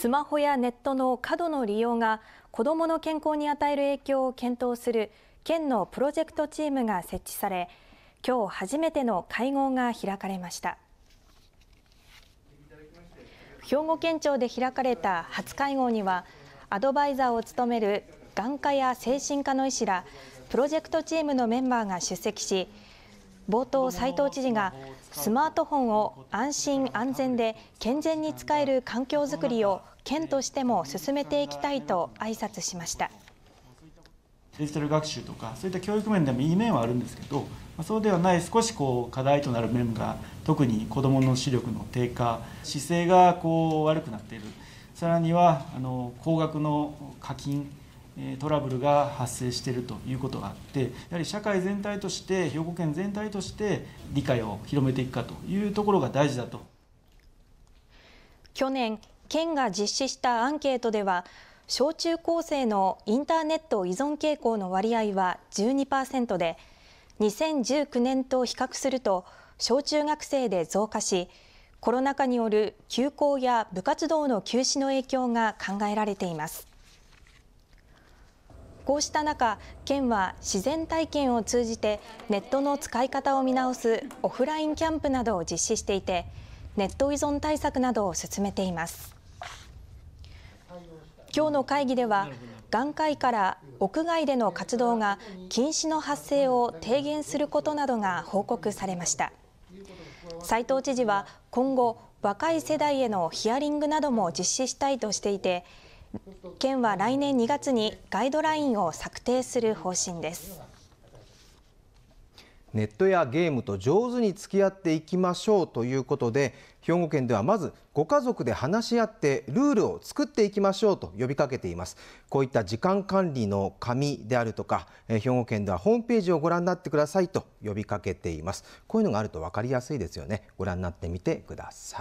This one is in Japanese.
スマホやネットの過度の利用が子どもの健康に与える影響を検討する県のプロジェクトチームが設置され今日初めての会合が開かれました兵庫県庁で開かれた初会合にはアドバイザーを務める眼科や精神科の医師らプロジェクトチームのメンバーが出席し冒頭、斉藤知事がスマートフォンを安心・安全で健全に使える環境づくりを県としても進めていきたいと挨拶しました。デジタル学習とかそういった教育面でもいい面はあるんですけどそうではない少しこう課題となる面が特に子どもの視力の低下姿勢がこう悪くなっているさらにはあの高額の課金トラブルが発生しているということがあってやはり社会全体として兵庫県全体として理解を広めていくかというところが大事だと去年県が実施したアンケートでは小中高生のインターネット依存傾向の割合は12%で2019年と比較すると小中学生で増加しコロナ禍による休校や部活動の休止の影響が考えられています。こうした中、県は自然体験を通じてネットの使い方を見直すオフラインキャンプなどを実施していて、ネット依存対策などを進めています。今日の会議では、眼科医から屋外での活動が禁止の発生を低減することなどが報告されました。斉藤知事は今後、若い世代へのヒアリングなども実施したいとしていて、県は来年2月にガイドラインを策定する方針です。ネットやゲームと上手に付き合っていきましょうということで兵庫県ではまずご家族で話し合ってルールを作っていきましょうと呼びかけていますこういった時間管理の紙であるとか兵庫県ではホームページをご覧になってくださいと呼びかけていますこういうのがあると分かりやすいですよねご覧になってみてください